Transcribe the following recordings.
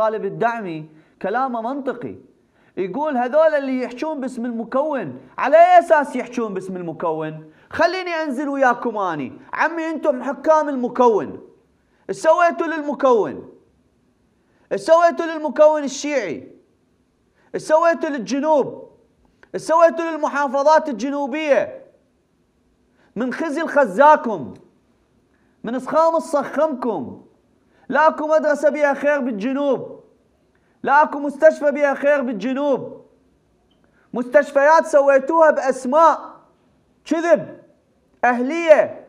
طالب الدعمي كلامه منطقي يقول هذول اللي يحجون باسم المكون على اي اساس يحجون باسم المكون خليني انزل وياكم اني عمي انتم حكام المكون سويتوا للمكون سويتوا للمكون الشيعي سويتوا للجنوب سويتوا للمحافظات الجنوبيه من خزي الخزاكم من صخام الصخمكم لا اكو مدرسه بها خير بالجنوب لا اكو مستشفى بها خير بالجنوب مستشفيات سويتوها باسماء كذب اهليه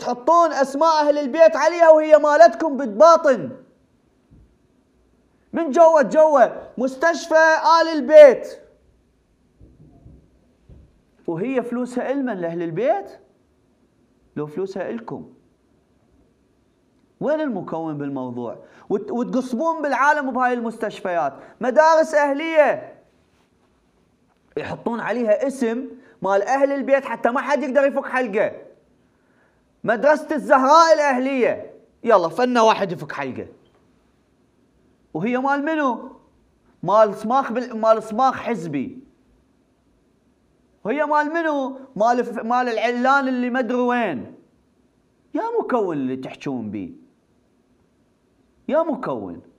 تحطون اسماء اهل البيت عليها وهي مالتكم بالباطن من جوا جوا مستشفى ال البيت وهي فلوسها المن لاهل البيت لو فلوسها الكم وين المكون بالموضوع وتقصبون بالعالم بهاي المستشفيات مدارس أهلية يحطون عليها اسم مال أهل البيت حتى ما حد يقدر يفك حلقة مدرسة الزهراء الأهلية يلا فنا واحد يفك حلقة وهي مال منو مال صماخ بال... مال صماخ حزبي وهي مال منو مال مال العلان اللي ادري وين يا مكون اللي تحجون بيه يا مكون